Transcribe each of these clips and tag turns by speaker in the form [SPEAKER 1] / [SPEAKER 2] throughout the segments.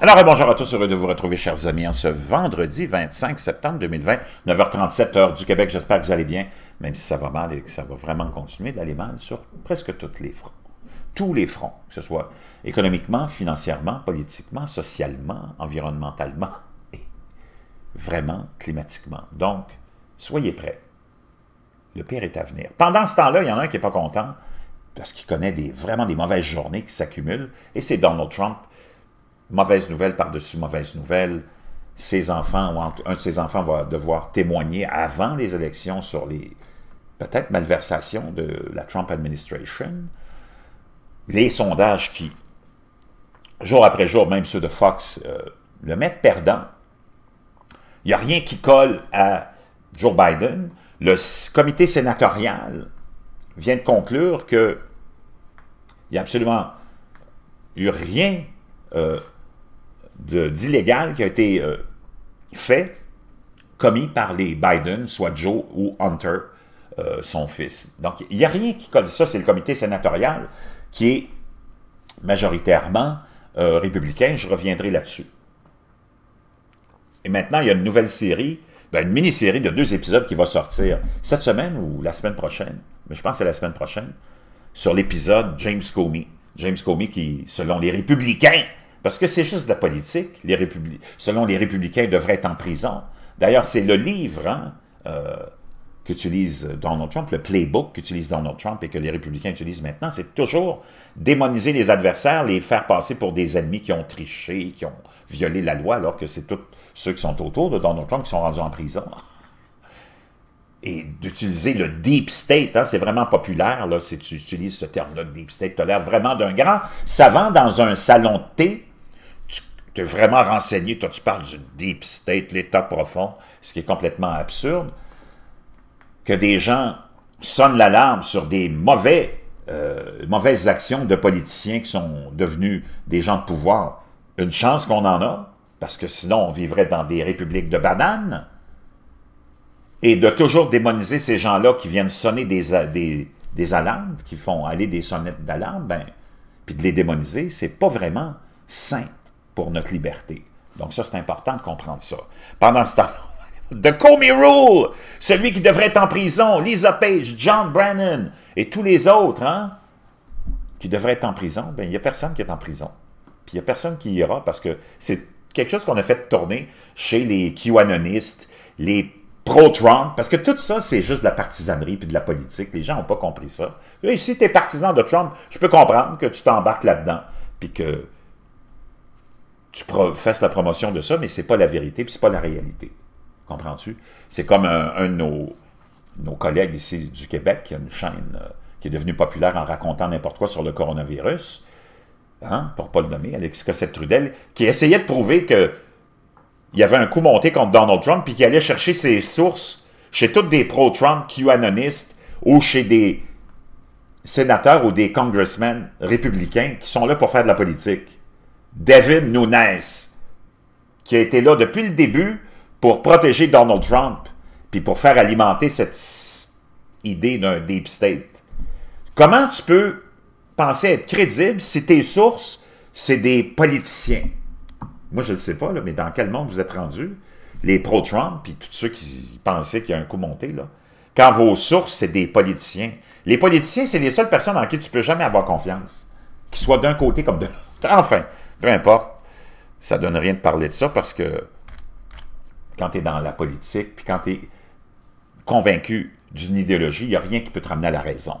[SPEAKER 1] Alors, bonjour à tous, heureux de vous retrouver, chers amis, en ce vendredi 25 septembre 2020, 9h37, heure du Québec. J'espère que vous allez bien, même si ça va mal et que ça va vraiment continuer d'aller mal sur presque tous les fronts. Tous les fronts, que ce soit économiquement, financièrement, politiquement, socialement, environnementalement et vraiment climatiquement. Donc, soyez prêts. Le pire est à venir. Pendant ce temps-là, il y en a un qui n'est pas content parce qu'il connaît des, vraiment des mauvaises journées qui s'accumulent et c'est Donald Trump mauvaise nouvelle par-dessus mauvaise nouvelle, ses enfants ou un de ses enfants va devoir témoigner avant les élections sur les peut-être malversations de la Trump administration. Les sondages qui, jour après jour, même ceux de Fox, euh, le mettent perdant. Il n'y a rien qui colle à Joe Biden. Le comité sénatorial vient de conclure qu'il n'y a absolument eu rien euh, d'illégal qui a été euh, fait, commis par les Biden, soit Joe ou Hunter, euh, son fils. Donc, il n'y a rien qui code ça, c'est le comité sénatorial qui est majoritairement euh, républicain, je reviendrai là-dessus. Et maintenant, il y a une nouvelle série, ben, une mini-série de deux épisodes qui va sortir cette semaine ou la semaine prochaine, mais je pense que c'est la semaine prochaine, sur l'épisode James Comey. James Comey qui, selon les républicains, parce que c'est juste de la politique. selon les républicains, ils devraient être en prison. D'ailleurs, c'est le livre hein, euh, qu'utilise Donald Trump, le playbook qu'utilise Donald Trump et que les républicains utilisent maintenant, c'est toujours démoniser les adversaires, les faire passer pour des ennemis qui ont triché, qui ont violé la loi, alors que c'est tous ceux qui sont autour de Donald Trump qui sont rendus en prison. Et d'utiliser le deep state, hein, c'est vraiment populaire là, si tu utilises ce terme-là, deep state, tu as l'air vraiment d'un grand savant dans un salon de thé tu es vraiment renseigné, toi tu parles du deep state, l'état profond, ce qui est complètement absurde, que des gens sonnent l'alarme sur des mauvais, euh, mauvaises actions de politiciens qui sont devenus des gens de pouvoir. Une chance qu'on en a, parce que sinon on vivrait dans des républiques de bananes, et de toujours démoniser ces gens-là qui viennent sonner des, des, des alarmes, qui font aller des sonnettes d'alarme, ben, puis de les démoniser, c'est pas vraiment sain pour notre liberté. Donc ça, c'est important de comprendre ça. Pendant ce temps The Comey Rule, celui qui devrait être en prison, Lisa Page, John Brennan et tous les autres, hein, qui devraient être en prison, ben il n'y a personne qui est en prison. Puis il n'y a personne qui ira parce que c'est quelque chose qu'on a fait tourner chez les QAnonistes, les pro-Trump, parce que tout ça, c'est juste de la partisanerie puis de la politique. Les gens n'ont pas compris ça. si tu es partisan de Trump, je peux comprendre que tu t'embarques là-dedans, puis que tu fasses la promotion de ça, mais c'est pas la vérité, puis c'est pas la réalité. Comprends-tu? C'est comme un, de nos, collègues ici du Québec qui a une chaîne euh, qui est devenue populaire en racontant n'importe quoi sur le coronavirus, hein, pour pas le nommer, Alexis Cossette-Trudel, qui essayait de prouver que il y avait un coup monté contre Donald Trump, puis qui allait chercher ses sources chez toutes des pro-Trump QAnonistes ou chez des sénateurs ou des congressmen républicains qui sont là pour faire de la politique. David Nunes, qui a été là depuis le début pour protéger Donald Trump, puis pour faire alimenter cette idée d'un deep state. Comment tu peux penser être crédible si tes sources, c'est des politiciens? Moi, je ne sais pas, mais dans quel monde vous êtes rendus? Les pro-Trump, puis tous ceux qui pensaient qu'il y a un coup monté, là. Quand vos sources, c'est des politiciens. Les politiciens, c'est les seules personnes en qui tu peux jamais avoir confiance, qu'ils soient d'un côté comme de l'autre. Enfin, peu importe, ça donne rien de parler de ça parce que quand tu es dans la politique, puis quand tu es convaincu d'une idéologie, il n'y a rien qui peut te ramener à la raison.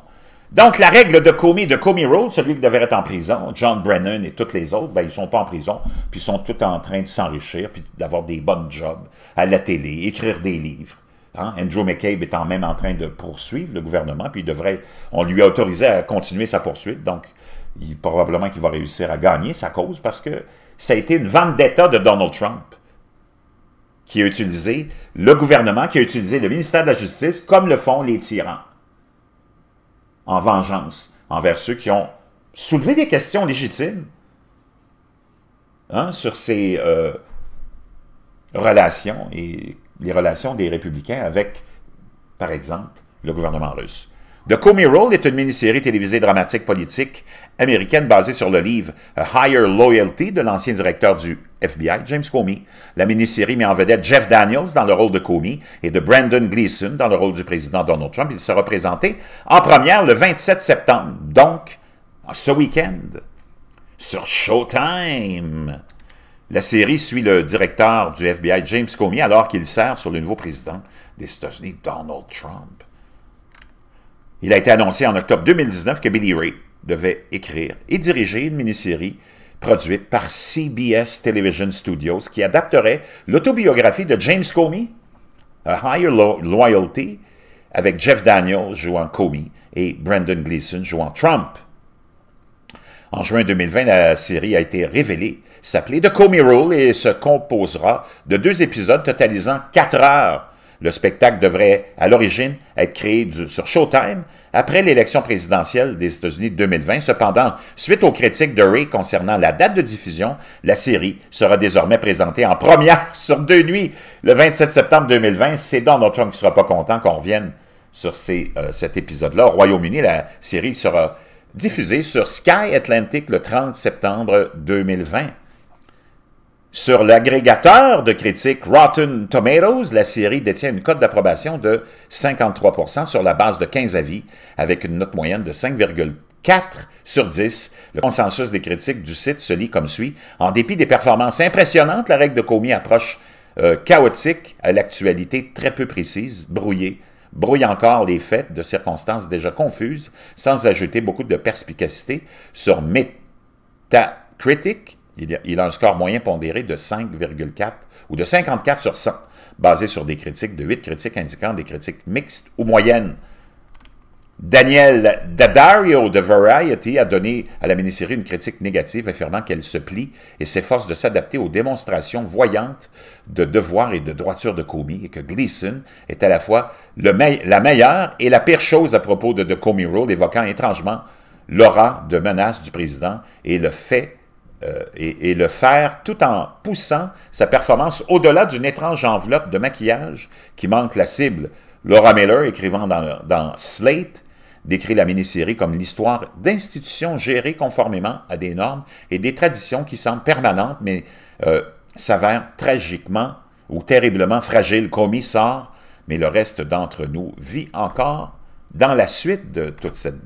[SPEAKER 1] Donc, la règle de Comey, de Comey Rule, celui qui devrait être en prison, John Brennan et tous les autres, ben, ils ne sont pas en prison, puis ils sont tous en train de s'enrichir, puis d'avoir des bonnes jobs à la télé, écrire des livres. Hein. Andrew McCabe est en même en train de poursuivre le gouvernement, puis devrait, on lui a autorisé à continuer sa poursuite, donc il, probablement qu'il va réussir à gagner sa cause parce que ça a été une vendetta de Donald Trump qui a utilisé le gouvernement, qui a utilisé le ministère de la Justice comme le font les tyrans en vengeance envers ceux qui ont soulevé des questions légitimes hein, sur ces euh, relations et les relations des républicains avec, par exemple, le gouvernement russe. The Comey Roll est une mini-série télévisée dramatique politique américaine basée sur le livre Higher Loyalty de l'ancien directeur du FBI, James Comey. La mini-série met en vedette Jeff Daniels dans le rôle de Comey et de Brandon Gleason dans le rôle du président Donald Trump. Il sera présenté en première le 27 septembre, donc ce week-end, sur Showtime. La série suit le directeur du FBI, James Comey, alors qu'il sert sur le nouveau président des États-Unis, Donald Trump. Il a été annoncé en octobre 2019 que Billy Ray, devait écrire et diriger une mini-série produite par CBS Television Studios qui adapterait l'autobiographie de James Comey, A Higher Loyalty, avec Jeff Daniels jouant Comey et Brandon Gleeson jouant Trump. En juin 2020, la série a été révélée, s'appelait The Comey Rule et se composera de deux épisodes totalisant quatre heures. Le spectacle devrait, à l'origine, être créé sur Showtime après l'élection présidentielle des États-Unis de 2020. Cependant, suite aux critiques de Ray concernant la date de diffusion, la série sera désormais présentée en première sur deux nuits le 27 septembre 2020. C'est Donald Trump qui sera pas content qu'on revienne sur euh, cet épisode-là. Au Royaume-Uni, la série sera diffusée sur Sky Atlantic le 30 septembre 2020. Sur l'agrégateur de critiques Rotten Tomatoes, la série détient une cote d'approbation de 53 sur la base de 15 avis, avec une note moyenne de 5,4 sur 10. Le consensus des critiques du site se lit comme suit. En dépit des performances impressionnantes, la règle de Comey approche euh, chaotique à l'actualité très peu précise, brouillée, brouille encore les faits de circonstances déjà confuses, sans ajouter beaucoup de perspicacité sur Metacritic. Il, a un score moyen pondéré de 5,4 ou de 54 sur 100, basé sur des critiques de 8 critiques indiquant des critiques mixtes ou moyennes. Daniel Daddario de Variety a donné à la mini-série une critique négative affirmant qu'elle se plie et s'efforce de s'adapter aux démonstrations voyantes de devoir et de droiture de Comey et que Gleason est à la fois la meilleure et la pire chose à propos de The Comey Rule, évoquant étrangement l'aura de menace du président et le fait euh, et, le faire tout en poussant sa performance au-delà d'une étrange enveloppe de maquillage qui manque la cible. Laura Miller, écrivant dans, Slate, décrit la mini-série comme l'histoire d'institutions gérées conformément à des normes et des traditions qui semblent permanentes mais euh, s'avèrent tragiquement ou terriblement fragiles. Commis sort, mais le reste d'entre nous vit encore dans la suite de toute cette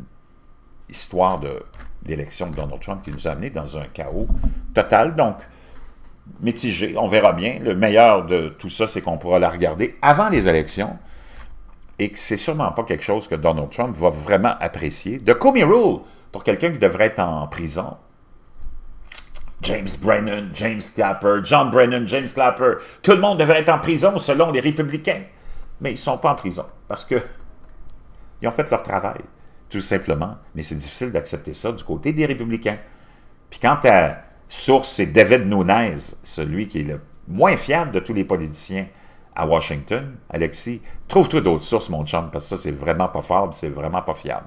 [SPEAKER 1] histoire de l'élection de Donald Trump qui nous a amenés dans un chaos total. Donc, mitigé, on verra bien. Le meilleur de tout ça, c'est qu'on pourra la regarder avant les élections et que c'est sûrement pas quelque chose que Donald Trump va vraiment apprécier. de Comey Rule, pour quelqu'un qui devrait être en prison, James Brennan, James Clapper, John Brennan, James Clapper, tout le monde devrait être en prison selon les républicains. Mais ils ne sont pas en prison parce que ils ont fait leur travail tout simplement. Mais c'est difficile d'accepter ça du côté des républicains. Puis quand ta source, c'est David Nunes, celui qui est le moins fiable de tous les politiciens à Washington, Alexis, trouve-toi d'autres sources, mon chum, parce que ça, c'est vraiment pas fiable c'est vraiment pas fiable.